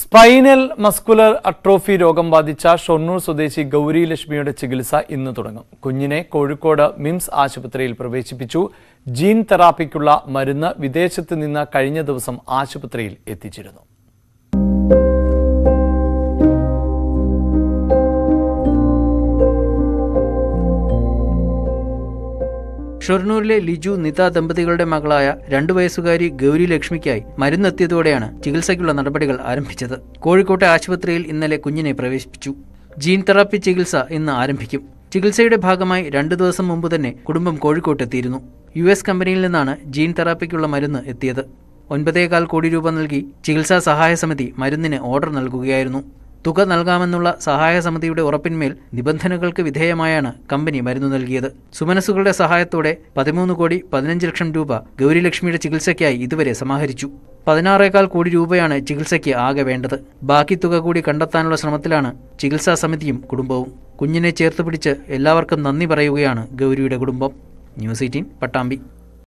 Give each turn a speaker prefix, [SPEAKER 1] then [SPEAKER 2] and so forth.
[SPEAKER 1] spinal muscular atrophy രോഗം ബാധിച്ച ഷൊർണൂർ സ്വദേശി ഗൗരി ലക്ഷ്മിയുടെ ചികിത്സ ഇന്ന് തുടങ്ങും കുഞ്ഞിനെ കോഴിക്കോട് മിംസ് ആശുപത്രിയിൽ പ്രവേശിപ്പിച്ചു ജീൻ തെറാപ്പിക്കുള്ള മരുന്ന് വിദേശത്ത് നിന്ന് കഴിഞ്ഞ ദിവസം ആശുപത്രിയിൽ എത്തിച്ചിരുന്നു
[SPEAKER 2] ഷൊർണൂരിലെ ലിജു നിത ദമ്പതികളുടെ മകളായ രണ്ടു വയസ്സുകാരി ഗൗരി ലക്ഷ്മിക്കായി മരുന്നെത്തിയതോടെയാണ് ചികിത്സയ്ക്കുള്ള നടപടികൾ ആരംഭിച്ചത് കോഴിക്കോട്ടെ ആശുപത്രിയിൽ ഇന്നലെ കുഞ്ഞിനെ പ്രവേശിപ്പിച്ചു ജീൻ തെറാപ്പി ചികിത്സ ഇന്ന് ആരംഭിക്കും ചികിത്സയുടെ ഭാഗമായി രണ്ടു ദിവസം മുമ്പ് തന്നെ കുടുംബം കോഴിക്കോട്ടെത്തിയിരുന്നു യു എസ് കമ്പനിയിൽ നിന്നാണ് ജീൻ തെറാപ്പിക്കുള്ള മരുന്ന് എത്തിയത് ഒൻപതേകാൽ കോടി രൂപ നൽകി ചികിത്സാ സഹായ സമിതി മരുന്നിന് ഓർഡർ നൽകുകയായിരുന്നു തുക നൽകാമെന്നുള്ള സഹായ സമിതിയുടെ ഉറപ്പിന്മേൽ നിബന്ധനകൾക്ക് വിധേയമായാണ് കമ്പനി മരുന്ന് നൽകിയത് സുമനസുകളുടെ സഹായത്തോടെ പതിമൂന്ന് കോടി പതിനഞ്ച് ലക്ഷം രൂപ ഗൗരിലക്ഷ്മിയുടെ ചികിത്സയ്ക്കായി ഇതുവരെ സമാഹരിച്ചു പതിനാറേക്കാൾ കോടി രൂപയാണ് ചികിത്സയ്ക്ക് ആകെ വേണ്ടത് ബാക്കി തുക കൂടി കണ്ടെത്താനുള്ള ശ്രമത്തിലാണ് ചികിത്സാ സമിതിയും കുടുംബവും കുഞ്ഞിനെ ചേർത്ത് പിടിച്ച് എല്ലാവർക്കും നന്ദി പറയുകയാണ് ഗൗരിയുടെ കുടുംബം ന്യൂസ് എയ്റ്റീൻ പട്ടാമ്പി